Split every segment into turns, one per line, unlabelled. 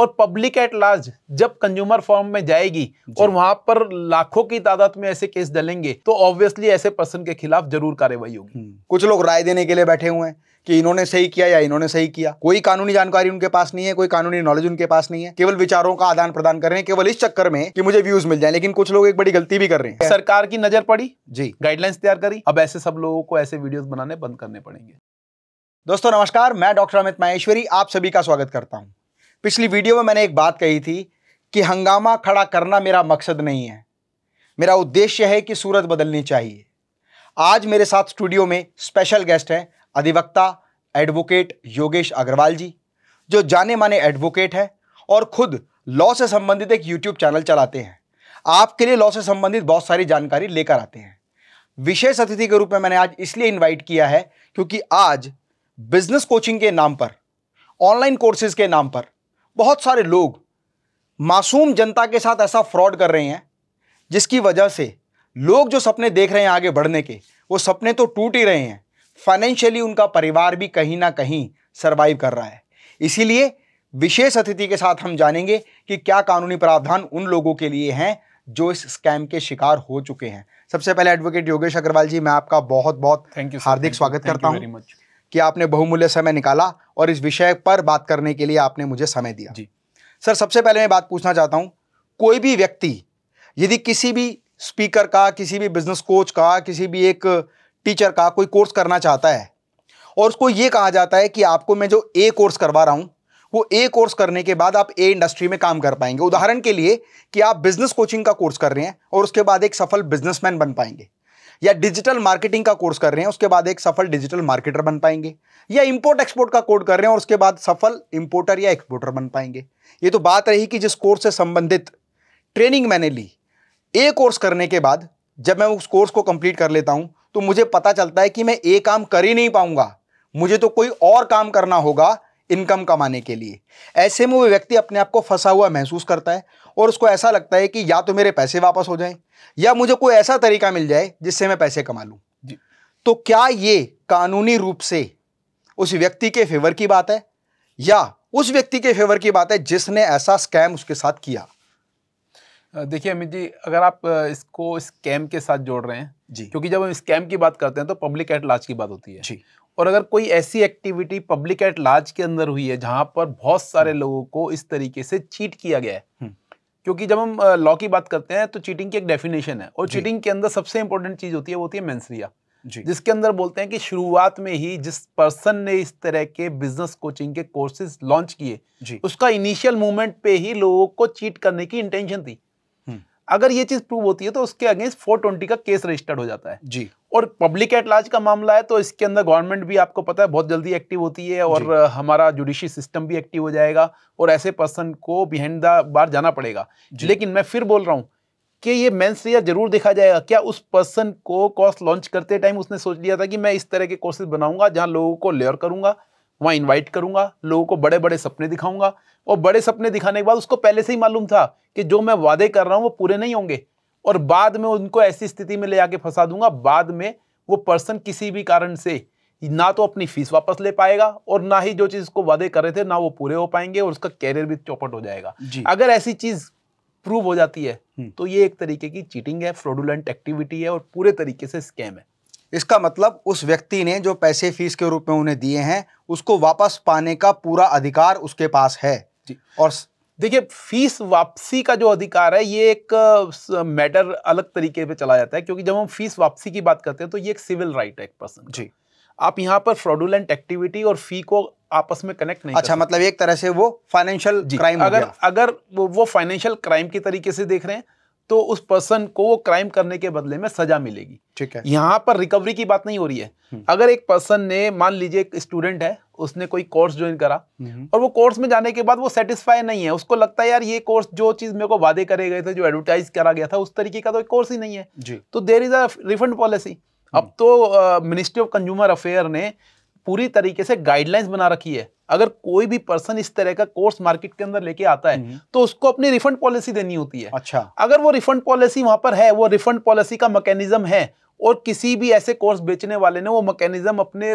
हम्म। और public at large जब consumer forum में जाएगी और वहां पर लाखों की तादाद में ऐसे केस डलेंगे तो ऑब्वियसली ऐसे पर्सन के खिलाफ जरूर कार्रवाई होगी हम्म। कुछ लोग राय देने के लिए
बैठे हुए हैं कि इन्होंने सही किया या इन्होंने सही किया कोई कानूनी जानकारी उनके पास नहीं है कोई कानूनी नॉलेज उनके पास नहीं है केवल विचारों का आदान प्रदान कर रहे हैं केवल इस चक्कर में कि मुझे व्यूज मिल जाए लेकिन कुछ लोग एक बड़ी गलती भी कर रहे
हैं सरकार की नजर पड़ी जी गाइडलाइंस तैयार करी अब ऐसे सब लोगों को ऐसे वीडियो बनाने बंद करने पड़ेंगे दोस्तों नमस्कार मैं डॉक्टर अमित माहेश्वरी आप सभी का स्वागत करता हूँ पिछली वीडियो
में मैंने एक बात कही थी कि हंगामा खड़ा करना मेरा मकसद नहीं है मेरा उद्देश्य है कि सूरत बदलनी चाहिए आज मेरे साथ स्टूडियो में स्पेशल गेस्ट हैं अधिवक्ता एडवोकेट योगेश अग्रवाल जी जो जाने माने एडवोकेट हैं और खुद लॉ से संबंधित एक यूट्यूब चैनल चलाते हैं आपके लिए लॉ से संबंधित बहुत सारी जानकारी लेकर आते हैं विशेष अतिथि के रूप में मैंने आज इसलिए इन्वाइट किया है क्योंकि आज बिजनेस कोचिंग के नाम पर ऑनलाइन कोर्सेज के नाम पर बहुत सारे लोग मासूम जनता के साथ ऐसा फ्रॉड कर रहे हैं जिसकी वजह से लोग जो सपने देख रहे हैं आगे बढ़ने के वो सपने तो टूट ही रहे हैं फाइनेंशियली उनका परिवार भी कहीं ना कहीं सरवाइव कर रहा है इसीलिए विशेष अतिथि के साथ हम जानेंगे कि क्या कानूनी प्रावधान उन लोगों के लिए हैं जो इस स्कैम के शिकार हो चुके हैं सबसे पहले एडवोकेट योगेश अग्रवाल जी मैं आपका बहुत बहुत थैंक यू हार्दिक स्वागत करता हूँ कि आपने बहुमूल्य समय निकाला और इस विषय पर बात करने के लिए आपने मुझे समय दिया जी सर सबसे पहले मैं बात पूछना चाहता हूँ कोई भी व्यक्ति यदि किसी भी स्पीकर का किसी भी बिजनेस कोच का किसी भी एक टीचर का कोई कोर्स करना चाहता है और उसको ये कहा जाता है कि आपको मैं जो ए कोर्स करवा रहा हूँ वो ए कोर्स करने के बाद आप ए इंडस्ट्री में काम कर पाएंगे उदाहरण के लिए कि आप बिजनेस कोचिंग का कोर्स कर रहे हैं और उसके बाद एक सफल बिजनेसमैन बन पाएंगे या डिजिटल मार्केटिंग का कोर्स कर रहे हैं उसके बाद एक सफल डिजिटल मार्केटर बन पाएंगे या इंपोर्ट एक्सपोर्ट का कोर्स कर रहे हैं और उसके बाद सफल इंपोर्टर या एक्सपोर्टर बन पाएंगे ये तो बात रही कि जिस कोर्स से संबंधित ट्रेनिंग मैंने ली ए कोर्स करने के बाद जब मैं उस कोर्स को कंप्लीट कर लेता हूं तो मुझे पता चलता है कि मैं ए काम कर ही नहीं पाऊंगा मुझे तो कोई और काम करना होगा इनकम कमाने के लिए ऐसे में वो व्यक्ति अपने आप को फंसा हुआ महसूस करता है और उसको ऐसा लगता है कि या तो मेरे पैसे वापस हो जाएं या मुझे कोई ऐसा तरीका मिल जाए जिससे मैं पैसे कमा लूँ तो क्या ये कानूनी रूप से उस व्यक्ति के फेवर की बात है या उस व्यक्ति के फेवर की बात है जिसने ऐसा स्कैम उसके साथ किया
देखिए अमित जी अगर आप इसको स्कैम के साथ जोड़ रहे हैं जी क्योंकि जब हम स्कैम की बात करते हैं तो पब्लिक एट लार्ज की बात होती है जी और अगर कोई ऐसी एक्टिविटी पब्लिक एट लार्ज के अंदर हुई है जहां पर बहुत सारे हम्म। लोगों को इस तरीके से चीट किया गया है हम्म। क्योंकि जब हम लॉ की बात करते हैं तो चीटिंग की एक डेफिनेशन है और चीटिंग के अंदर सबसे इंपॉर्टेंट चीज़ होती है वो होती है मेंसरिया जिसके अंदर बोलते हैं कि शुरुआत में ही जिस पर्सन ने इस तरह के बिजनेस कोचिंग के कोर्सेज लॉन्च किए उसका इनिशियल मूवमेंट पे ही लोगों को चीट करने की इंटेंशन थी हम्म। अगर ये चीज प्रूव होती है तो उसके अगेंस्ट 420 का केस रजिस्टर्ड हो जाता है जी और पब्लिक एट लार्ज का मामला है तो इसके अंदर गवर्नमेंट भी आपको पता है बहुत जल्दी एक्टिव होती है और हमारा जुडिशरी सिस्टम भी एक्टिव हो जाएगा और ऐसे पर्सन को बिहाइंड द बार जाना पड़ेगा लेकिन मैं फिर बोल रहा हूँ कि ये मेंस लेयर जरूर देखा जाएगा क्या उस पर्सन को कोर्स लॉन्च करते टाइम उसने सोच लिया था कि मैं इस तरह के कोर्सेज बनाऊंगा जहाँ लोगों को लेयर करूंगा वहाँ इनवाइट करूंगा लोगों को बड़े बड़े सपने दिखाऊंगा और बड़े सपने दिखाने के बाद उसको पहले से ही मालूम था कि जो मैं वादे कर रहा हूँ वो पूरे नहीं होंगे और बाद में उनको ऐसी स्थिति में ले जाके फंसा दूंगा बाद में वो पर्सन किसी भी कारण से ना तो अपनी फीस वापस ले पाएगा और ना ही जो चीज़ उसको वादे कर रहे थे ना वो पूरे हो पाएंगे और उसका कैरियर भी चौपट हो जाएगा अगर ऐसी चीज़ प्रूव हो जाती है हम्म। तो ये एक तरीके की चीटिंग है फ्रॉडुलेंट एक्टिविटी है और पूरे तरीके से स्कैम है इसका मतलब उस व्यक्ति ने जो पैसे फीस
के रूप में उन्हें दिए हैं उसको वापस पाने का पूरा अधिकार उसके पास है और
देखिए फीस वापसी का जो अधिकार है ये एक मैटर अलग तरीके पे चला जाता है क्योंकि जब हम फीस वापसी की बात करते हैं तो ये एक सिविल राइट है एक पर्सन जी आप यहाँ पर फ्रॉडुलेंट एक्टिविटी और फी को आपस में कनेक्ट नहीं अच्छा मतलब एक तरह से वो फाइनेंशियल क्राइम अगर अगर वो, वो फाइनेंशियल क्राइम के तरीके से देख रहे हैं तो उस पर्सन को वो क्राइम करने के बदले में सजा मिलेगी ठीक है यहाँ पर रिकवरी की बात नहीं हो रही है हम्म। अगर एक पर्सन ने मान लीजिए एक स्टूडेंट है उसने कोई कोर्स ज्वाइन करा हम्म। और वो कोर्स में जाने के बाद वो सेटिस्फाई नहीं है उसको लगता है यार ये कोर्स जो चीज मेरे को वादे करे गए थे जो एडवर्टाइज करा गया था उस तरीके का तो कोर्स ही नहीं है जी तो देर इज हम्म। तो, अ रिफंड पॉलिसी अब तो मिनिस्ट्री ऑफ कंज्यूमर अफेयर ने पूरी तरीके से गाइडलाइंस बना रखी है अगर कोई भी पर्सन इस तरह का कोर्स मार्केट के अंदर लेके आता है हम्म। तो उसको अपनी रिफंड पॉलिसी देनी होती है अच्छा अगर वो रिफंड पॉलिसी वहां पर है वो रिफंड पॉलिसी का मैकेनिज्म है और किसी भी ऐसे कोर्स बेचने वाले ने वो मैकेनिज्म अपने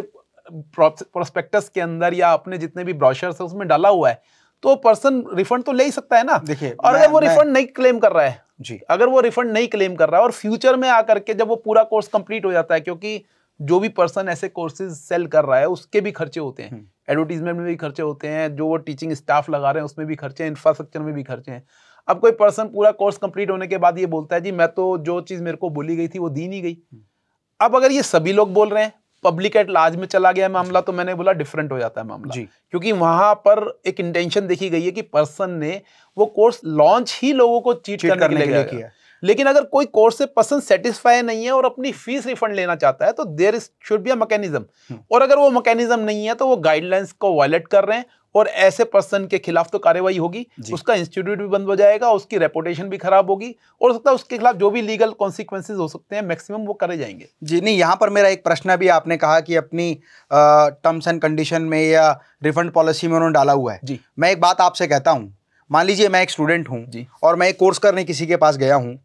प्रोस्पेक्टस के अंदर या अपने जितने भी ब्रॉशर्स है उसमें डाला हुआ है तो पर्सन रिफंड तो ले ही सकता है ना देखिए और अगर वो रिफंड नहीं क्लेम कर रहा है जी अगर वो रिफंड नहीं क्लेम कर रहा है और फ्यूचर में आकर के जब वो पूरा कोर्स कंप्लीट हो जाता है क्योंकि जो भी पर्सन ऐसे कोर्सेज सेल कर रहा है उसके भी खर्चे होते हैं एडवर्टीजमेंट हम्म। में भी खर्चे होते हैं जो वो टीचिंग स्टाफ लगा रहे हैं उसमें भी खर्चे हैं इंफ्रास्ट्रक्चर में भी खर्चे हैं अब कोई पर्सन पूरा कोर्स कंप्लीट होने के बाद ये बोलता है जी मैं तो जो चीज़ मेरे को बोली गई थी वो दी नहीं गई हम्म। अब अगर ये सभी लोग बोल रहे हैं पब्लिक एट लार्ज में चला गया मामला तो मैंने बोला डिफरेंट हो जाता है मामला जी क्योंकि वहां पर एक इंटेंशन देखी गई है कि पर्सन ने वो कोर्स लॉन्च ही लोगों को चीट, चीट करने, करने के लिए किया लेकिन अगर कोई कोर्स से पर्सन सेटिस्फाई नहीं है और अपनी फीस रिफंड लेना चाहता है तो there is should be a mechanism और अगर वो मैकेनिज्म नहीं है तो वो गाइडलाइंस को वायलेट कर रहे हैं और ऐसे पर्सन के खिलाफ तो कार्रवाई होगी उसका इंस्टीट्यूट भी बंद हो जाएगा उसकी रेपुटेशन भी खराब होगी और सकता है उसके खिलाफ जो भी लीगल कॉन्सिक्वेंसेज हो सकते हैं मैक्सिमम वो करे जाएंगे जी नहीं यहाँ पर मेरा एक प्रश्न भी आपने कहा कि अपनी
टर्म्स एंड कंडीशन में या रिफंड पॉलिसी में उन्होंने डाला हुआ है जी मैं एक बात आपसे कहता हूँ मान लीजिए मैं एक स्टूडेंट हूँ और मैं एक कोर्स करने किसी के पास गया हूँ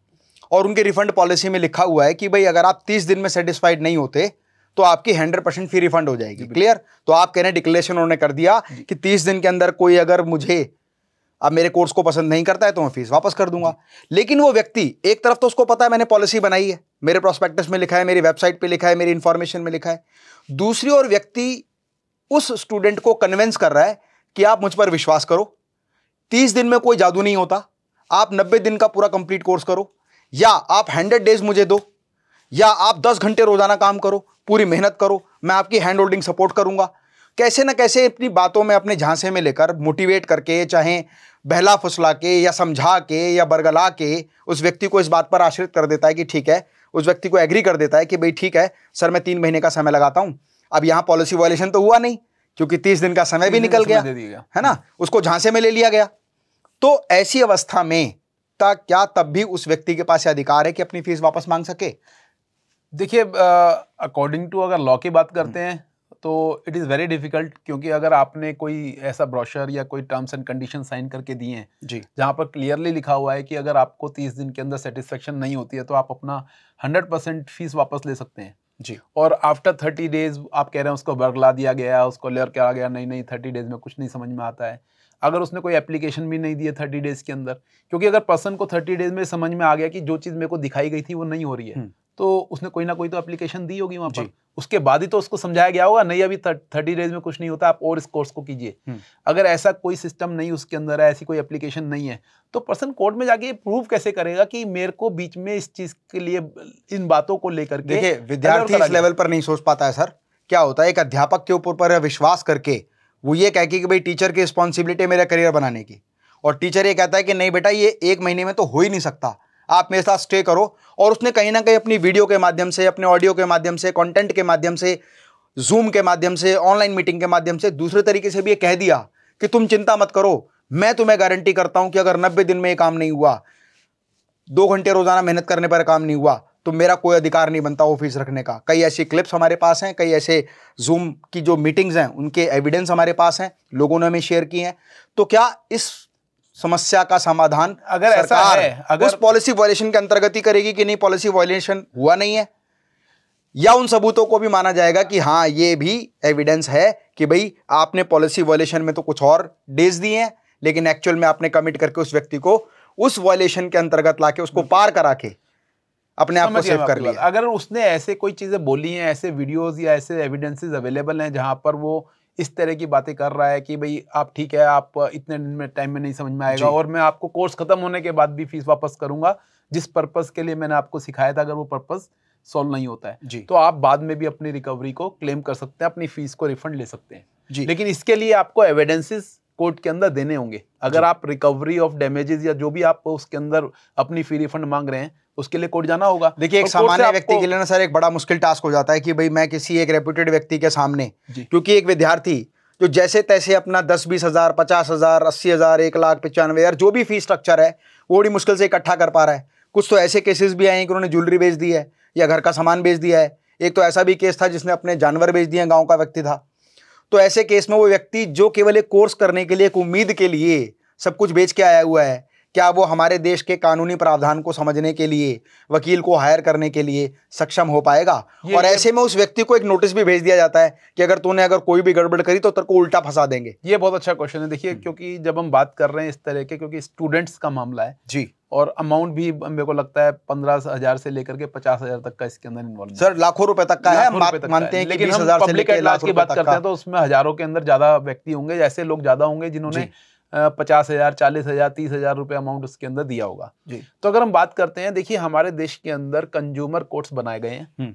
और उनके रिफंड पॉलिसी में लिखा हुआ है कि भाई अगर आप तीस दिन में सेटिस्फाइड नहीं होते तो आपकी हंड्रेड परसेंट फी रिफंड हो जाएगी क्लियर तो आप कह रहे हैं डिक्लेरेशन उन्होंने कर दिया कि तीस दिन के अंदर कोई अगर मुझे अब मेरे कोर्स को पसंद नहीं करता है तो मैं फीस वापस कर दूंगा लेकिन वो व्यक्ति एक तरफ तो उसको पता है मैंने पॉलिसी बनाई है मेरे प्रोस्पेक्टस में लिखा है मेरी वेबसाइट पर लिखा है मेरी इन्फॉर्मेशन में लिखा है दूसरी ओर व्यक्ति उस स्टूडेंट को कन्वेंस कर रहा है कि आप मुझ पर विश्वास करो तीस दिन में कोई जादू नहीं होता आप नब्बे दिन का पूरा कंप्लीट कोर्स करो या आप हंड्रेड डेज मुझे दो या आप दस घंटे रोज़ाना काम करो पूरी मेहनत करो मैं आपकी हैंड होल्डिंग सपोर्ट करूंगा कैसे ना कैसे अपनी बातों में अपने झांसे में लेकर मोटिवेट करके चाहे बहला फुसला के या समझा के या बरगला के उस व्यक्ति को इस बात पर आश्रित कर देता है कि ठीक है उस व्यक्ति को एग्री कर देता है कि भाई ठीक है सर मैं तीन महीने का समय लगाता हूँ अब यहाँ पॉलिसी वॉयलेशन तो हुआ नहीं क्योंकि तीस दिन का समय भी निकल गया है ना उसको झांसे में ले लिया गया तो ऐसी अवस्था में सकता क्या तब भी उस व्यक्ति के पास अधिकार है कि अपनी फीस वापस
मांग सके देखिए अकॉर्डिंग टू अगर लॉ की बात करते हम्म। हैं तो इट इज़ वेरी डिफिकल्ट क्योंकि अगर आपने कोई ऐसा ब्रोशर या कोई टर्म्स एंड कंडीशन साइन करके दिए हैं जी जहाँ पर क्लियरली लिखा हुआ है कि अगर आपको तीस दिन के अंदर सेटिस्फेक्शन नहीं होती है तो आप अपना हंड्रेड परसेंट फीस वापस ले सकते हैं जी और आफ्टर थर्टी डेज आप कह रहे हैं उसको बरगला दिया गया उसको लेयर करा गया नहीं नहीं थर्टी डेज में कुछ नहीं समझ में आता है अगर उसने कोई एप्लीकेशन भी नहीं दिया थर्टी डेज के अंदर क्योंकि अगर पर्सन को थर्टी डेज में समझ में आ गया कि जो चीज़ मेरे को दिखाई गई थी वो नहीं हो रही है हम्म। तो उसने कोई ना कोई तो एप्लीकेशन दी होगी वहां पर उसके बाद ही तो उसको समझाया गया होगा नहीं अभी थर्टी डेज में कुछ नहीं होता आप और इस कोर्स को कीजिए हम्म। अगर ऐसा कोई सिस्टम नहीं उसके अंदर है ऐसी कोई एप्लीकेशन नहीं है तो पर्सन कोर्ट में जाके प्रूव कैसे करेगा कि मेरे को बीच में इस चीज के लिए इन बातों को लेकर देखिए विद्यार्थी इस लेवल
पर नहीं सोच पाता है सर क्या होता है एक अध्यापक के ऊपर पर विश्वास करके वो ये कह के कि भाई टीचर की रिस्पॉन्सिबिलिटी है मेरा करियर बनाने की और टीचर ये कहता है कि नहीं बेटा ये एक महीने में तो हो ही नहीं सकता आप मेरे साथ स्टे करो और उसने कहीं ना कहीं अपनी वीडियो के माध्यम से अपने ऑडियो के माध्यम से कंटेंट के माध्यम से जूम के माध्यम से ऑनलाइन मीटिंग के माध्यम से दूसरे तरीके से भी ये कह दिया कि तुम चिंता मत करो मैं तुम्हें गारंटी करता हूं कि अगर नब्बे दिन में ये काम नहीं हुआ दो घंटे रोजाना मेहनत करने पर काम नहीं हुआ तो मेरा कोई अधिकार नहीं बनता ऑफिस रखने का कई ऐसी क्लिप्स हमारे पास हैं कई ऐसे जूम की जो मीटिंग्स हैं उनके एविडेंस हमारे पास हैं लोगों ने हमें शेयर किए हैं तो क्या इस समस्या का समाधान अगर ऐसा है, अगर उस पॉलिसी वायलेशन के अंतर्गत ही करेगी कि नहीं पॉलिसी वॉयलेशन हुआ नहीं है या उन सबूतों को भी माना जाएगा कि हाँ ये भी एविडेंस है कि भाई आपने पॉलिसी वॉयलेशन में तो कुछ और डेज दिए हैं लेकिन एक्चुअल में आपने कमिट करके उस व्यक्ति को उस वॉयलेशन के अंतर्गत लाके उसको हम्म। पार करा के अपने आप को सेव कर लिया
अगर उसने ऐसे कोई चीज़ें बोली हैं ऐसे वीडियोस या ऐसे एविडेंसेस अवेलेबल हैं जहां पर वो इस तरह की बातें कर रहा है कि भाई आप ठीक है आप इतने दिन में टाइम में नहीं समझ में आएगा और मैं आपको कोर्स खत्म होने के बाद भी फीस वापस करूंगा जिस पर्पज़ के लिए मैंने आपको सिखाया था अगर वो पर्पज़ सॉल्व नहीं होता है जी तो आप बाद में भी अपनी रिकवरी को क्लेम कर सकते हैं अपनी फीस को रिफंड ले सकते हैं जी लेकिन इसके लिए आपको एविडेंसेस कोर्ट के अंदर देने होंगे अगर आप रिकवरी ऑफ डैमेजेस या जो भी आप उसके अंदर अपनी फी रिफंड मांग रहे हैं उसके लिए कोर्ट जाना होगा देखिए एक तो सामान्य व्यक्ति के लिए
ना सर एक बड़ा मुश्किल टास्क हो जाता है कि भाई मैं किसी एक रेप्यूटेड व्यक्ति के सामने क्योंकि एक विद्यार्थी जो जैसे तैसे अपना दस बीस हज़ार पचास हज़ार अस्सी हज़ार एक लाख पचानवे हज़ार जो भी फीस स्ट्रक्चर है वो बड़ी मुश्किल से इकट्ठा कर पा रहा है कुछ तो ऐसे केसेस भी आए हैं कि उन्होंने ज्वेलरी बेच दी है या घर का सामान बेच दिया है एक तो ऐसा भी केस था जिसने अपने जानवर बेच दिए गाँव का व्यक्ति था तो ऐसे केस में वो व्यक्ति जो केवल एक कोर्स करने के लिए एक उम्मीद के लिए सब कुछ बेच के आया हुआ है क्या वो हमारे देश के कानूनी प्रावधान को समझने के लिए वकील को हायर करने के लिए सक्षम हो पाएगा और ऐसे में उस व्यक्ति को एक नोटिस भी भेज दिया जाता है कि अगर तूने अगर कोई भी गड़बड़ करी तो तेरे को उल्टा फंसा देंगे
ये बहुत अच्छा क्वेश्चन है देखिए हम्म। क्योंकि जब हम बात कर रहे हैं इस तरह के क्योंकि स्टूडेंट्स का मामला है जी और अमाउंट भी मेरे को लगता है पंद्रह हजार से लेकर के पचास हजार तक का इसके अंदर इन्वॉल्व सर लाखों रुपए तक का है मानते हैं लेकिन हम पब्लिक एटलास की बात करते हैं तो उसमें हजारों के अंदर ज्यादा व्यक्ति होंगे ऐसे लोग ज्यादा होंगे जिन्होंने पचास हज़ार चालीस हज़ार तीस हज़ार रुपये अमाउंट उसके अंदर दिया होगा तो अगर हम बात करते हैं देखिए हमारे देश के अंदर कंज्यूमर कोर्ट्स बनाए गए हैं हम्म।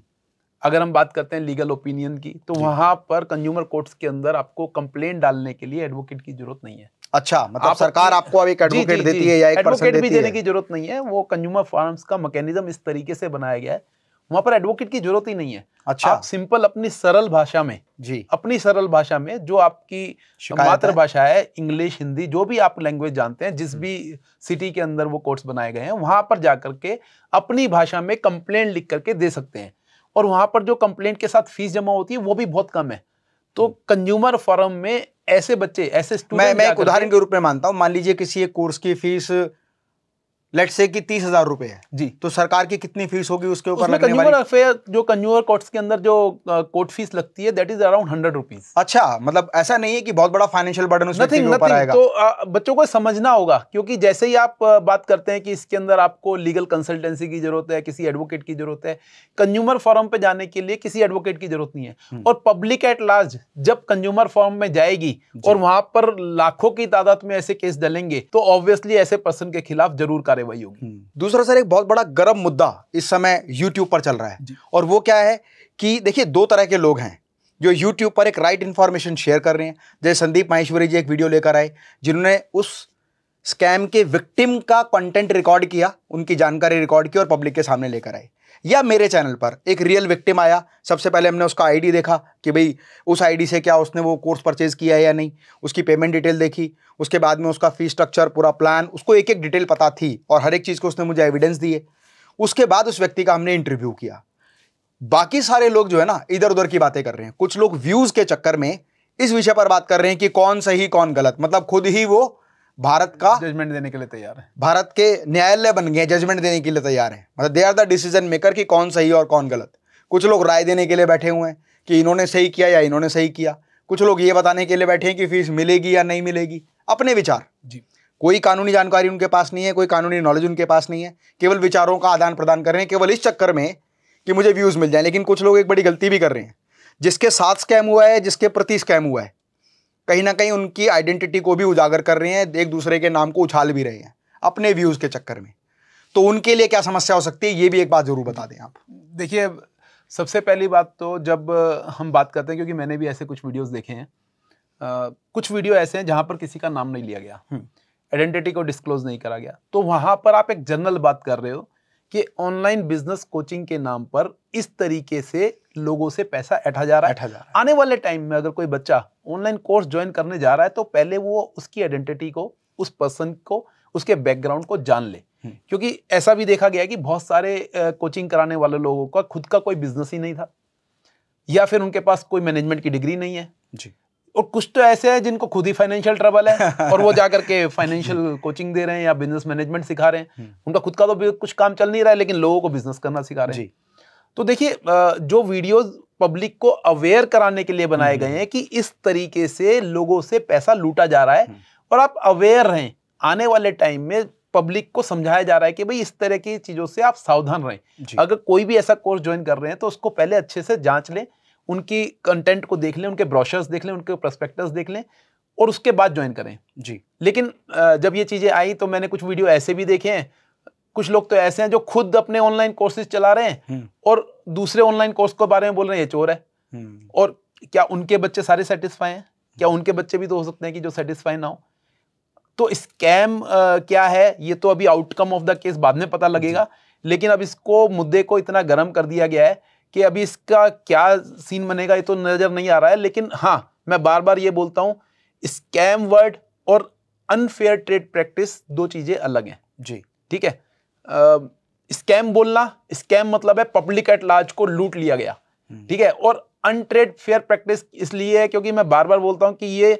अगर हम बात करते हैं लीगल ओपिनियन की तो वहां पर कंज्यूमर कोर्ट्स के अंदर आपको कंप्लेन डालने के लिए एडवोकेट की जरूरत नहीं है अच्छा मतलब आप सरकार आपको अभी एक एडवोकेट देती है या एक एडवोकेट भी देने की जरूरत नहीं है वो कंज्यूमर फार्म का मैकेनिज्म इस तरीके से बनाया गया है वहां पर एडवोकेट की जरूरत ही नहीं है अच्छा आप सिंपल अपनी सरल भाषा में जी अपनी सरल भाषा में जो आपकी मातृभाषा है इंग्लिश हिंदी जो भी आप लैंग्वेज जानते हैं जिस हम्म। भी सिटी के अंदर वो कोर्ट्स बनाए गए हैं वहां पर जाकर के अपनी भाषा में कंप्लेन लिख करके दे सकते हैं और वहां पर जो कंप्लेन के साथ फीस जमा होती है वो भी बहुत कम है तो कंज्यूमर फॉरम हम्म। में ऐसे बच्चे ऐसे मैं मैं एक उदाहरण के रूप में मानता हूँ मान लीजिए किसी
एक कोर्स की फीस लेट से कि तीस हजार रुपए है जी तो सरकार की कितनी फीस होगी
उसके ऊपर अफेयर जो कंज्यूमर कोर्ट्स के अंदर जो कोर्ट फीस लगती है that is around hundred rupees अच्छा मतलब ऐसा नहीं है कि बहुत बड़ा फाइनेंशियल बर्डन उसके नथिंग, नथिंग, ऊपर आएगा तो आ, बच्चों को समझना होगा क्योंकि जैसे ही आप बात करते हैं कि इसके अंदर आपको लीगल कंसल्टेंसी की जरूरत है किसी एडवोकेट की जरूरत है कंज्यूमर फॉर्म पे जाने के लिए किसी एडवोकेट की जरूरत नहीं है हम्म। और पब्लिक एट लार्ज जब कंज्यूमर फॉर्म में जाएगी और वहां पर लाखों की तादाद में ऐसे केस डलेंगे तो ऑब्वियसली ऐसे पर्सन के खिलाफ जरूर करें कार्यवाही होगी हम्म। दूसरा सर एक बहुत बड़ा गर्म मुद्दा इस समय
यूट्यूब पर चल रहा है और वो क्या है कि देखिए दो तरह के लोग हैं जो यूट्यूब पर एक राइट इन्फॉर्मेशन शेयर कर रहे हैं जैसे संदीप माहेश्वरी जी एक वीडियो लेकर आए जिन्होंने उस स्कैम के विक्टिम का कंटेंट रिकॉर्ड किया उनकी जानकारी रिकॉर्ड की और पब्लिक के सामने लेकर आए या मेरे चैनल पर एक रियल विक्टिम आया सबसे पहले हमने उसका आईडी देखा कि भाई उस आईडी से क्या उसने वो कोर्स परचेज़ किया है या नहीं उसकी पेमेंट डिटेल देखी उसके बाद में उसका फ़ी स्ट्रक्चर पूरा प्लान उसको एक एक डिटेल पता थी और हर एक चीज़ को उसने मुझे एविडेंस दिए उसके बाद उस व्यक्ति का हमने इंटरव्यू किया बाकी सारे लोग जो है ना इधर उधर की बातें कर रहे हैं कुछ लोग व्यूज़ के चक्कर में इस विषय पर बात कर रहे हैं कि कौन सही कौन गलत मतलब खुद ही वो भारत का जजमेंट देने के लिए तैयार है भारत के न्यायालय बन गए जजमेंट देने के लिए तैयार है मतलब they are the decision maker कि कौन सही और कौन गलत कुछ लोग राय देने के लिए बैठे हुए हैं कि इन्होंने सही किया या इन्होंने सही किया कुछ लोग ये बताने के लिए बैठे हैं कि फीस मिलेगी या नहीं मिलेगी अपने विचार जी कोई कानूनी जानकारी उनके पास नहीं है कोई कानूनी नॉलेज उनके पास नहीं है केवल विचारों का आदान प्रदान कर रहे हैं केवल इस चक्कर में कि मुझे व्यूज़ मिल जाए लेकिन कुछ लोग एक बड़ी गलती भी कर रहे हैं जिसके साथ स्कैम हुआ है जिसके प्रति स्कैम हुआ है कहीं ना कहीं उनकी आइडेंटिटी को भी उजागर कर रहे हैं एक दूसरे के नाम को उछाल भी रहे हैं अपने व्यूज़ के चक्कर में तो उनके लिए क्या समस्या हो सकती है ये भी एक बात ज़रूर बता दें
आप देखिए सबसे पहली बात तो जब हम बात करते हैं क्योंकि मैंने भी ऐसे कुछ वीडियोज़ देखे हैं आ, कुछ वीडियो ऐसे हैं जहां पर किसी का नाम नहीं लिया गया आइडेंटिटी हम्म। को डिस्क्लोज नहीं करा गया तो वहां पर आप एक जनरल बात कर रहे हो कि ऑनलाइन बिजनेस कोचिंग के नाम पर इस तरीके से लोगों से पैसा ऐठा जा रहा है, आने वाले टाइम में अगर कोई बच्चा ऑनलाइन कोर्स ज्वाइन करने जा रहा है तो पहले वो उसकी आइडेंटिटी को उस पर्सन को उसके बैकग्राउंड को जान ले हम्म। क्योंकि ऐसा भी देखा गया कि बहुत सारे कोचिंग कराने वाले लोगों का खुद का कोई बिजनेस ही नहीं था या फिर उनके पास कोई मैनेजमेंट की डिग्री नहीं है जी और कुछ तो ऐसे हैं जिनको खुद ही फाइनेंशियल ट्रबल है और वो जाकर के फाइनेंशियल कोचिंग दे रहे हैं या बिजनेस मैनेजमेंट सिखा रहे हैं हम्म। उनका खुद का तो कुछ काम चल नहीं रहा है लेकिन लोगों को बिजनेस करना सिखा रहे हैं तो देखिए जो वीडियोस पब्लिक को अवेयर कराने के लिए बनाए हम्म। गए हैं कि इस तरीके से लोगों से पैसा लूटा जा रहा है हम्म। और आप अवेयर रहें आने वाले टाइम में पब्लिक को समझाया जा रहा है कि भाई इस तरह की चीज़ों से आप सावधान रहें अगर कोई भी ऐसा कोर्स ज्वाइन कर रहे हैं तो उसको पहले अच्छे से जांच लें उनकी कंटेंट को देख लें उनके ब्रोशर्स देख लें उनके प्रोस्पेक्टस देख लें और उसके बाद ज्वाइन करें जी लेकिन जब ये चीज़ें आई तो मैंने कुछ वीडियो ऐसे भी देखे हैं कुछ लोग तो ऐसे हैं जो खुद अपने ऑनलाइन कोर्सेज चला रहे हैं हम्म। और दूसरे ऑनलाइन कोर्स के बारे में बोल रहे हैं ये चोर है हम्म। और क्या उनके बच्चे सारे सेटिस्फाई हैं क्या उनके बच्चे भी तो हो सकते हैं कि जो सेटिस्फाई ना हो तो स्कैम क्या है ये तो अभी आउटकम ऑफ द केस बाद में पता लगेगा लेकिन अब इसको मुद्दे को इतना गर्म कर दिया गया है कि अभी इसका क्या सीन बनेगा ये तो नज़र नहीं आ रहा है लेकिन हाँ मैं बार बार ये बोलता हूँ स्कैम वर्ड और अनफेयर ट्रेड प्रैक्टिस दो चीज़ें अलग हैं जी ठीक है स्कैम बोलना स्कैम मतलब है पब्लिक एट लार्ज को लूट लिया गया हम्म। ठीक है और अनट्रेड फेयर प्रैक्टिस इसलिए है क्योंकि मैं बार बार बोलता हूं कि ये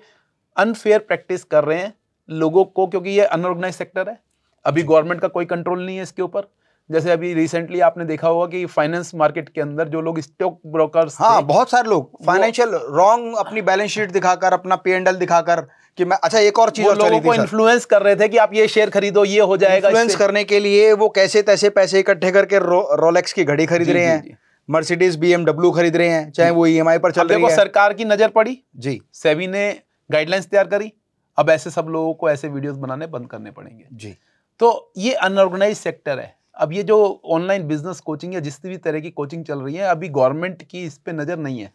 अनफेयर प्रैक्टिस कर रहे हैं लोगों को क्योंकि ये अनऑर्गेनाइज सेक्टर है अभी गवर्नमेंट का कोई कंट्रोल नहीं है इसके ऊपर जैसे अभी रिसेंटली आपने देखा होगा कि फाइनेंस मार्केट के अंदर जो लोग स्टॉक ब्रोकर हाँ बहुत सारे लोग फाइनेंशियल रॉन्ग
अपनी बैलेंस शीट दिखाकर अपना पी एंडल दिखाकर कि मैं अच्छा एक और चीज लोगों को इन्फ्लुएंस कर रहे थे कि आप
ये शेयर खरीदो ये हो जाएगा इन्फ्लुएंस करने
के लिए वो कैसे तैसे पैसे इकट्ठे करके रोलेक्स की घड़ी खरीद रहे हैं मर्सिडीज बीएमडब्ल्यू खरीद रहे हैं चाहे वो ईएमआई e पर चल रही है
सरकार की नजर पड़ी जी सेबी ने गाइडलाइंस तैयार करी अब ऐसे सब लोगों को ऐसे वीडियोस बनाने बंद करने पड़ेंगे जी तो ये अनऑर्गेनाइज सेक्टर है अब ये जो ऑनलाइन बिजनेस कोचिंग या जिस भी तरह की कोचिंग चल रही है अभी गवर्नमेंट की इस पर नज़र नहीं है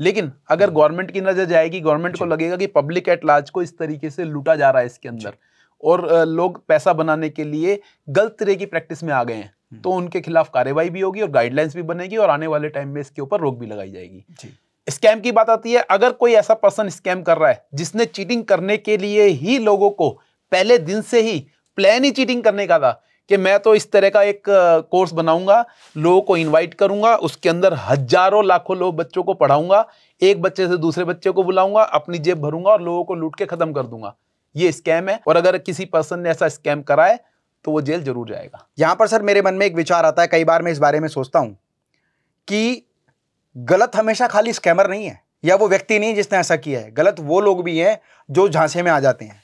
लेकिन अगर गवर्नमेंट हम्म। की नज़र जाएगी गवर्नमेंट को लगेगा कि पब्लिक एट लार्ज को इस तरीके से लूटा जा रहा है इसके अंदर और लोग पैसा बनाने के लिए गलत तरह की प्रैक्टिस में आ गए हैं हम्म। तो उनके खिलाफ कार्रवाई भी होगी और गाइडलाइंस भी बनेगी और आने वाले टाइम में इसके ऊपर रोक भी लगाई जाएगी स्कैम की बात आती है अगर कोई ऐसा पर्सन स्कैम कर रहा है जिसने चीटिंग करने के लिए ही लोगों को पहले दिन से ही प्लान ही चीटिंग करने का था कि मैं तो इस तरह का एक कोर्स बनाऊंगा लोगों को इनवाइट करूंगा उसके अंदर हजारों लाखों लोग बच्चों को पढ़ाऊंगा एक बच्चे से दूसरे बच्चे को बुलाऊंगा अपनी जेब भरूंगा और लोगों को लूट के खत्म कर दूंगा ये स्कैम है और अगर किसी पर्सन ने ऐसा स्कैम कराए तो वो जेल जरूर जाएगा
यहाँ पर सर मेरे मन में एक विचार आता है कई बार मैं इस बारे में सोचता हूँ कि गलत हमेशा खाली स्कैमर नहीं है या वो व्यक्ति नहीं जिसने ऐसा किया है गलत वो लोग भी हैं जो झांसे में आ जाते हैं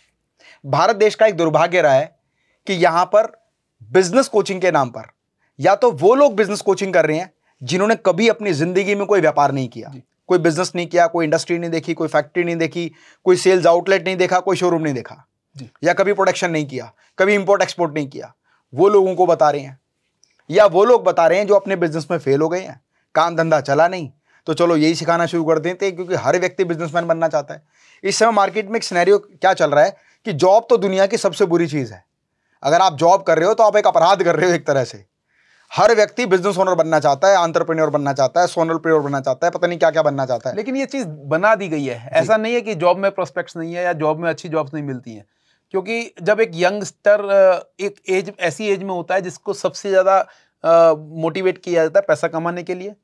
भारत देश का एक दुर्भाग्य रहा है कि यहाँ पर बिजनेस कोचिंग के नाम पर या तो वो लोग बिजनेस कोचिंग कर रहे हैं जिन्होंने कभी अपनी जिंदगी में कोई व्यापार नहीं किया कोई बिजनेस नहीं किया कोई इंडस्ट्री नहीं देखी कोई फैक्ट्री नहीं देखी कोई सेल्स आउटलेट नहीं देखा कोई शोरूम नहीं देखा या कभी प्रोडक्शन नहीं किया कभी इंपोर्ट एक्सपोर्ट नहीं किया वो लोगों को बता रहे हैं या वो लोग बता रहे हैं जो अपने बिजनेस में फेल हो गए हैं काम धंधा चला नहीं तो चलो यही सिखाना शुरू कर देते हैं क्योंकि हर व्यक्ति बिजनेसमैन बनना चाहता है इस समय मार्केट में एक सिनेरियो क्या चल रहा है कि जॉब तो दुनिया की सबसे बुरी चीज़ है अगर आप जॉब कर रहे हो तो आप एक अपराध कर रहे हो एक तरह से हर व्यक्ति बिजनेस ओनर बनना चाहता है आंट्रप्रेन्योर बनना चाहता है सोनल प्रियोर बनना चाहता है पता नहीं क्या क्या बनना चाहता है
लेकिन ये चीज़ बना दी गई है ऐसा नहीं है कि जॉब में प्रोस्पेक्ट्स नहीं है या जॉब में अच्छी जॉब्स नहीं मिलती हैं क्योंकि जब एक यंगस्टर एक एज ऐसी एज में होता है जिसको सबसे ज़्यादा मोटिवेट किया जाता है पैसा कमाने के लिए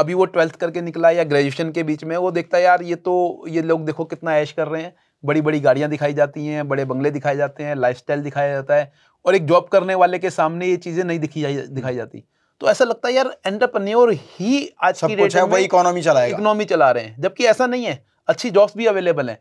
अभी वो ट्वेल्थ करके निकला या ग्रेजुएशन के बीच में वो देखता है यार ये तो ये लोग देखो कितना ऐश कर रहे हैं बड़ी बड़ी गाड़ियां दिखाई जाती हैं बड़े बंगले दिखाए जाते हैं लाइफस्टाइल दिखाया जाता है और एक जॉब करने वाले के सामने ये चीज़ें नहीं दिखी दिखाई जाती तो ऐसा लगता है यार एंटरप्रन्योर ही आज सब की कुछ है वही इकोनॉमी चलाएगा इकोनॉमी चला रहे हैं जबकि ऐसा नहीं है अच्छी जॉब्स भी अवेलेबल हैं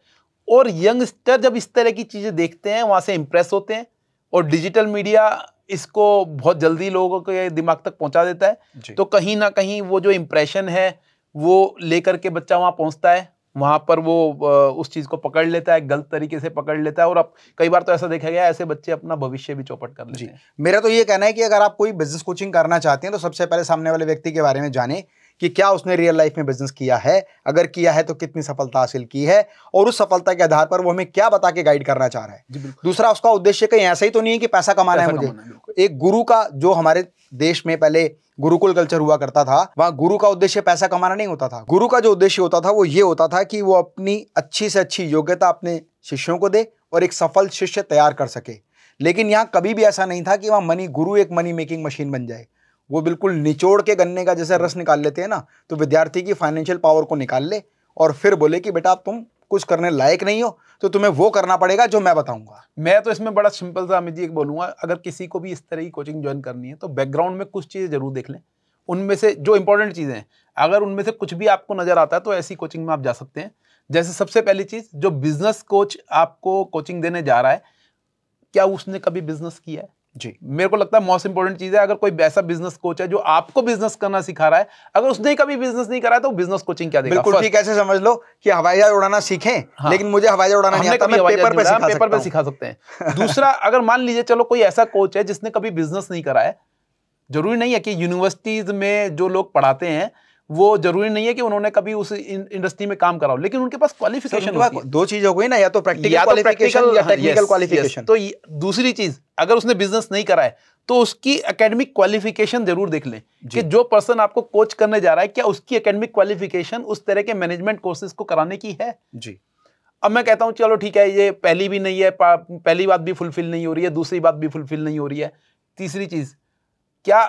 और यंगस्टर जब इस तरह की चीज़ें देखते हैं वहां से इंप्रेस होते हैं और डिजिटल मीडिया इसको बहुत जल्दी लोगों के दिमाग तक पहुंचा देता है तो कहीं ना कहीं वो जो इम्प्रेशन है वो लेकर के बच्चा वहां पहुंचता है वहाँ पर वो उस चीज़ को पकड़ लेता है गलत तरीके से पकड़ लेता है और अब कई बार तो ऐसा देखा गया ऐसे बच्चे अपना भविष्य भी चौपट कर लेते हैं मेरा तो ये कहना है कि अगर आप कोई बिजनेस कोचिंग करना चाहते हैं तो सबसे पहले
सामने वाले व्यक्ति के बारे में जाने कि क्या उसने रियल लाइफ में बिजनेस किया है अगर किया है तो कितनी सफलता हासिल की है और उस सफलता के आधार पर वो हमें क्या बता के गाइड करना चाह रहा है दूसरा उसका उद्देश्य कहीं ऐसा ही तो नहीं है कि पैसा कमाना है मुझे कमाना एक गुरु का जो हमारे देश में पहले गुरुकुल कल्चर हुआ करता था वहाँ गुरु का उद्देश्य पैसा कमाना नहीं होता था गुरु का जो उद्देश्य होता था वो ये होता था कि वो अपनी अच्छी से अच्छी योग्यता अपने शिष्यों को दे और एक सफल शिष्य तैयार कर सके लेकिन यहाँ कभी भी ऐसा नहीं था कि वहाँ मनी गुरु एक मनी मेकिंग मशीन बन जाए वो बिल्कुल निचोड़ के गन्ने का जैसे रस निकाल लेते हैं ना तो विद्यार्थी की फाइनेंशियल पावर को निकाल ले और फिर बोले कि बेटा तुम कुछ करने लायक नहीं हो तो तुम्हें वो करना पड़ेगा जो मैं बताऊंगा
मैं तो इसमें बड़ा सिंपल सा अमित जी एक बोलूँगा अगर किसी को भी इस तरह की कोचिंग ज्वाइन करनी है तो बैकग्राउंड में कुछ चीज़ें जरूर देख लें उनमें से जो इंपॉर्टेंट चीज़ें हैं अगर उनमें से कुछ भी आपको नज़र आता है तो ऐसी कोचिंग में आप जा सकते हैं जैसे सबसे पहली चीज़ जो बिज़नेस कोच आपको कोचिंग देने जा रहा है क्या उसने कभी बिज़नेस किया है जी मेरे को लगता है मोस्ट इंपॉर्टेंट चीज़ है अगर कोई वैसा बिजनेस कोच है जो आपको बिजनेस करना सिखा रहा है अगर उसने कभी बिजनेस नहीं करा तो बिजनेस कोचिंग क्या देगा बिल्कुल ठीक ऐसे समझ लो कि हवाई जहाज उड़ाना सीखे हाँ। लेकिन मुझे हवाई जहाज उड़ाना नहीं आता मैं पेपर पे सिखा पेपर पे सिखा सकते हैं दूसरा अगर मान लीजिए चलो कोई ऐसा कोच है जिसने कभी बिजनेस नहीं करा है जरूरी नहीं है कि यूनिवर्सिटीज में जो लोग पढ़ाते हैं वो जरूरी नहीं है कि उन्होंने कभी उस इंडस्ट्री में काम कराओ लेकिन उनके पास क्वालिफिकेशन तो
दो चीज हो गई ना या तो प्रैक्टिकल या क्वालिफिकेशन तो या टेक्निकल हाँ, क्वालिफिकेशन तो
दूसरी चीज अगर उसने बिजनेस नहीं करा है तो उसकी एकेडमिक क्वालिफिकेशन जरूर देख लें कि जो पर्सन आपको कोच करने जा रहा है क्या उसकी एकेडमिक क्वालिफिकेशन उस तरह के मैनेजमेंट कोर्सेज को कराने की है जी अब मैं कहता हूँ चलो ठीक है ये पहली भी नहीं है पहली बात भी फुलफिल नहीं हो रही है दूसरी बात भी फुलफिल नहीं हो रही है तीसरी चीज क्या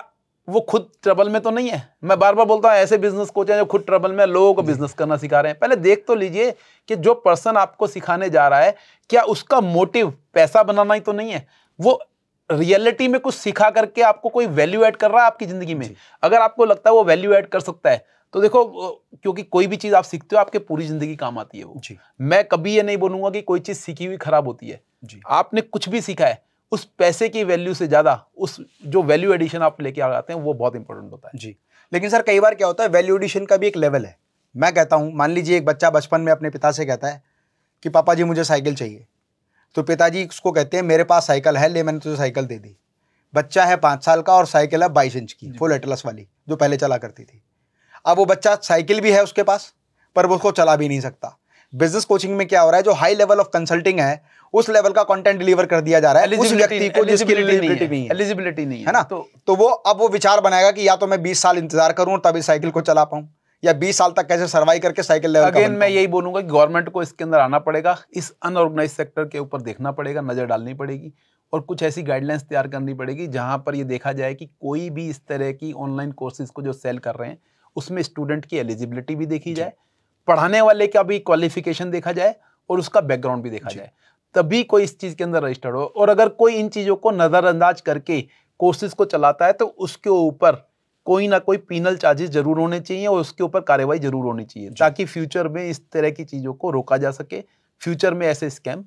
वो खुद ट्रबल में तो नहीं है मैं बार बार बोलता हूँ ऐसे बिजनेस कोच हैं जो खुद ट्रबल में लोगों को बिजनेस करना सिखा रहे हैं पहले देख तो लीजिए कि जो पर्सन आपको सिखाने जा रहा है क्या उसका मोटिव पैसा बनाना ही तो नहीं है वो रियलिटी में कुछ सिखा करके आपको कोई वैल्यू ऐड कर रहा है आपकी ज़िंदगी में अगर आपको लगता है वो वैल्यू ऐड कर सकता है तो देखो क्योंकि कोई भी चीज़ आप सीखते हो आपके पूरी ज़िंदगी काम आती है वो मैं कभी ये नहीं बोलूँगा कि कोई चीज़ सीखी हुई खराब होती है आपने कुछ भी सीखा है उस पैसे की वैल्यू से ज़्यादा उस जो वैल्यू एडिशन आप लेके आ जाते हैं वो बहुत इंपॉर्टेंट होता है
जी लेकिन सर कई बार क्या होता है वैल्यू एडिशन का भी एक लेवल है मैं कहता हूँ मान लीजिए एक बच्चा बचपन में अपने पिता से कहता है कि पापा जी मुझे साइकिल चाहिए तो पिताजी उसको कहते हैं मेरे पास साइकिल है ले मैंने तुझे साइकिल दे दी बच्चा है पाँच साल का और साइकिल है बाईस इंच की फुल एटलस वाली जो पहले चला करती थी अब वो बच्चा साइकिल भी है उसके पास पर वो उसको चला भी नहीं सकता बिजनेस कोचिंग में क्या हो रहा है जो हाई लेवल ऑफ कंसल्टिंग है उस लेवल का कंटेंट डिलीवर कर दिया जा रहा है उस व्यक्ति को जिसकी एलिजिबिलिटी नहीं है एलिजिबिलिटी नहीं है ना तो-, तो, वो अब वो विचार बनाएगा कि या तो मैं बीस साल इंतजार करूं तभी साइकिल को चला पाऊं या 20 साल तक कैसे सर्वाइव करके साइकिल लेवल अगेन मैं
यही बोलूंगा कि गवर्नमेंट को इसके अंदर आना पड़ेगा इस अनऑर्गेनाइज सेक्टर के ऊपर देखना पड़ेगा नजर डालनी पड़ेगी और कुछ ऐसी गाइडलाइंस तैयार करनी पड़ेगी जहां पर ये देखा जाए कि कोई भी इस तरह की ऑनलाइन कोर्सेज को जो सेल कर रहे हैं उसमें स्टूडेंट की एलिजिबिलिटी भी देखी जाए पढ़ाने वाले का भी क्वालिफिकेशन देखा जाए और उसका बैकग्राउंड भी देखा जाए तभी कोई इस चीज़ के अंदर रजिस्टर्ड हो और अगर कोई इन चीज़ों को नज़रअंदाज करके कोर्सेज को चलाता है तो उसके ऊपर कोई ना कोई पीनल चार्जेस जरूर होने चाहिए और उसके ऊपर कार्रवाई जरूर होनी चाहिए ताकि फ्यूचर में इस तरह की चीज़ों को रोका जा सके फ्यूचर में ऐसे स्कैम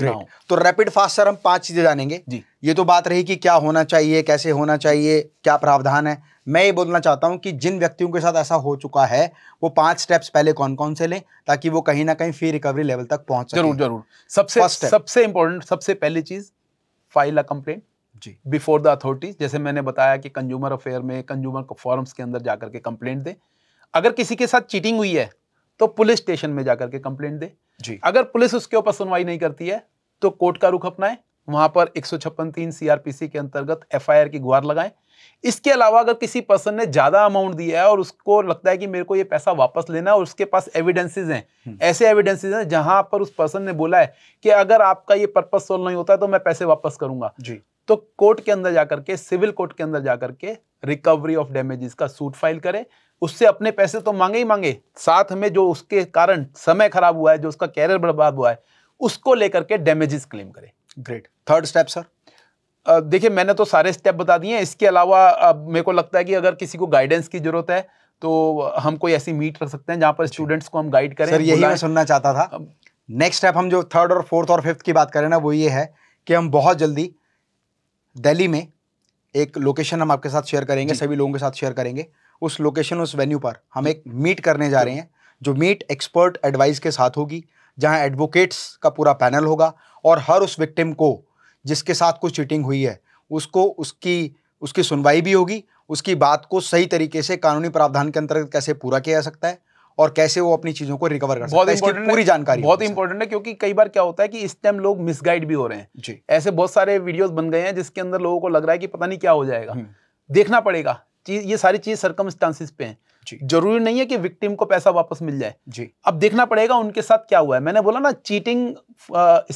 ग्रेट तो रैपिड फास्ट सर हम पांच चीजें जानेंगे
जी ये तो बात रही कि क्या होना चाहिए कैसे होना चाहिए क्या प्रावधान है मैं ये बोलना चाहता हूँ कि जिन व्यक्तियों के साथ ऐसा हो चुका है वो पांच स्टेप्स पहले कौन कौन से लें ताकि वो कहीं ना
कहीं फी रिकवरी लेवल तक पहुंच जरूर जरूर सबसे सबसे इंपॉर्टेंट सबसे पहली चीज़ फाइल अ कंप्लेन जी बिफोर द अथॉरिटीज जैसे मैंने बताया कि कंज्यूमर अफेयर में कंज्यूमर फॉरम्स के अंदर जाकर के कंप्लेंट दे अगर किसी के साथ चीटिंग हुई है तो पुलिस स्टेशन में जाकर के कंप्लेंट दे जी अगर पुलिस उसके ऊपर सुनवाई नहीं करती है तो कोर्ट का रुख अपनाएं वहां पर एक सौ छप्पन तीन सीआरपीसी के अंतर्गत एफआईआर की गुहार लगाएं इसके अलावा अगर किसी पर्सन ने ज़्यादा अमाउंट दिया है और उसको लगता है कि मेरे को ये पैसा वापस लेना है और उसके पास एविडेंसेस हैं हम्म। ऐसे एविडेंसेस हैं जहां पर उस पर्सन ने बोला है कि अगर आपका ये पर्पज सोल्व नहीं होता तो मैं पैसे वापस करूंगा जी तो कोर्ट के अंदर जाकर के सिविल कोर्ट के अंदर जाकर के रिकवरी ऑफ डैमेजेस का सूट फाइल करें उससे अपने पैसे तो मांगे ही मांगे साथ में जो उसके कारण समय खराब हुआ है जो उसका कैरियर बर्बाद हुआ है उसको लेकर के डैमेजेस क्लेम करें ग्रेट थर्ड स्टेप सर देखिए मैंने तो सारे स्टेप बता दिए हैं इसके अलावा अब मेरे को लगता है कि अगर किसी को गाइडेंस की जरूरत है तो हम कोई ऐसी मीट रख सकते हैं जहाँ पर स्टूडेंट्स को हम गाइड करें सर यही मैं सुनना
चाहता था नेक्स्ट स्टेप हम जो थर्ड और फोर्थ और फिफ्थ की बात करें ना वो ये है कि हम बहुत जल्दी दिल्ली में एक लोकेशन हम आपके साथ शेयर करेंगे सभी लोगों के साथ शेयर करेंगे उस लोकेशन उस वेन्यू पर हम एक मीट करने जा रहे हैं जो मीट एक्सपर्ट एडवाइस के साथ होगी जहां एडवोकेट्स का पूरा पैनल होगा और हर उस विक्टिम को जिसके साथ कुछ चीटिंग हुई है उसको उसकी उसकी सुनवाई भी होगी उसकी बात को सही तरीके से कानूनी प्रावधान के अंतर्गत कैसे पूरा किया जा सकता है और कैसे वो अपनी चीजों को रिकवर कर बहुत सकता है पूरी जानकारी बहुत
इंपॉर्टेंट है क्योंकि कई बार क्या होता है कि इस टाइम लोग मिसगाइड भी हो रहे हैं जी ऐसे बहुत सारे वीडियोज बन गए हैं जिसके अंदर लोगों को लग रहा है कि पता नहीं क्या हो जाएगा हम्म। देखना पड़ेगा चीज ये सारी चीज सर्कमस्टांसिस पे है जरूरी नहीं है कि विक्टिम को पैसा वापस मिल जाए जी अब देखना पड़ेगा उनके साथ क्या हुआ है मैंने बोला ना चीटिंग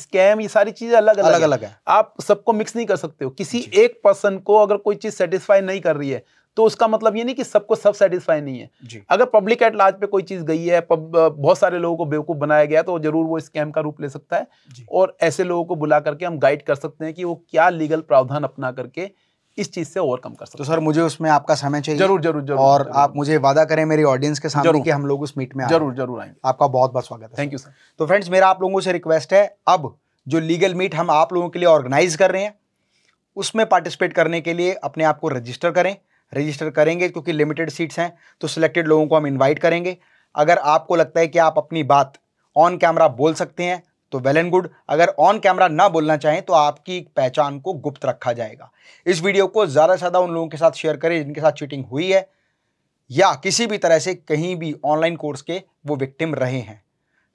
स्कैम ये सारी चीजें अलग अलग, अलग, अलग है आप सबको मिक्स नहीं कर सकते हो किसी एक पर्सन को अगर कोई चीज सेटिस्फाई नहीं कर रही है तो उसका मतलब ये नहीं कि सबको सब सेटिस्फाई नहीं है अगर पब्लिक एट लार्ज पे कोई चीज गई है बहुत सारे लोगों को बेवकूफ बनाया गया तो जरूर वो स्कैम का रूप ले सकता है और ऐसे लोगों को बुला करके हम गाइड कर सकते हैं कि वो क्या लीगल प्रावधान अपना करके इस चीज से ओवरकम कर सकते तो सर
मुझे उसमें आपका समय चाहिए जरूर जरूर जरूर और जरूर, आप मुझे वादा करें मेरी ऑडियंस के सामने कि हम लोग उस मीट में जरूर जरूर आएंगे आपका बहुत बहुत स्वागत है थैंक यू सर तो फ्रेंड्स मेरा आप लोगों से रिक्वेस्ट है अब जो लीगल मीट हम आप लोगों के लिए ऑर्गेनाइज कर रहे हैं उसमें पार्टिसिपेट करने के लिए अपने आप को रजिस्टर करें रजिस्टर करेंगे क्योंकि लिमिटेड सीट्स हैं तो सिलेक्टेड लोगों को हम इन्वाइट करेंगे अगर आपको लगता है कि आप अपनी बात ऑन कैमरा बोल सकते हैं तो वेल एंड गुड अगर ऑन कैमरा ना बोलना चाहें तो आपकी पहचान को गुप्त रखा जाएगा इस वीडियो को ज़्यादा से ज़्यादा उन लोगों के साथ शेयर करें जिनके साथ चीटिंग हुई है या किसी भी तरह से कहीं भी ऑनलाइन कोर्स के वो विक्टिम रहे हैं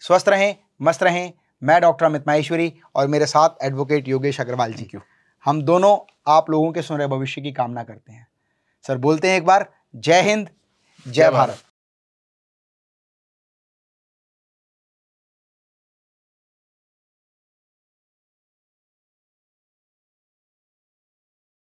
स्वस्थ रहें मस्त रहें मैं डॉक्टर अमित माहेश्वरी और मेरे साथ एडवोकेट योगेश अग्रवाल जी क्यों हम दोनों आप लोगों के सुन भविष्य की कामना करते हैं सर बोलते हैं एक बार जय हिंद जय भारत